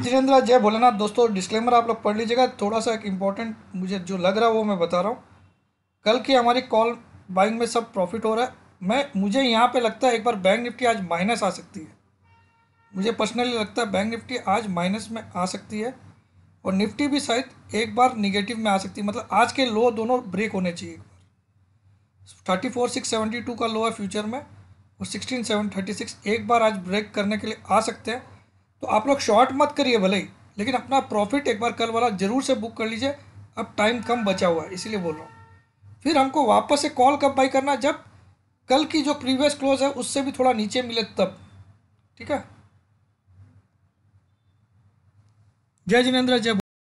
जितेंद्र जय भोलेनाथ दोस्तों डिस्क्लेमर आप लोग पढ़ लीजिएगा थोड़ा सा एक इम्पॉर्टेंट मुझे जो लग रहा है वो मैं बता रहा हूँ कल की हमारी कॉल बाइंग में सब प्रॉफिट हो रहा है मैं मुझे यहाँ पे लगता है एक बार बैंक निफ्टी आज माइनस आ सकती है मुझे पर्सनली लगता है बैंक निफ्टी आज माइनस में आ सकती है और निफ्टी भी शायद एक बार निगेटिव में आ सकती है मतलब आज के लो दोनों ब्रेक होने चाहिए thirty four six seventy two का लो है फ्यूचर में और सिक्सटीन सेवन थर्टी सिक्स एक बार आज ब्रेक करने के लिए आ सकते हैं तो आप लोग शॉर्ट मत करिए भले ही लेकिन अपना प्रॉफिट एक बार कल वाला ज़रूर से बुक कर लीजिए अब टाइम कम बचा हुआ है इसीलिए बोल रहा हूँ फिर हमको वापस से कॉल कब बाई करना जब कल की जो प्रीवियस क्लोज है उससे भी थोड़ा नीचे मिले तब ठीक है जय जिनेन्द्र जय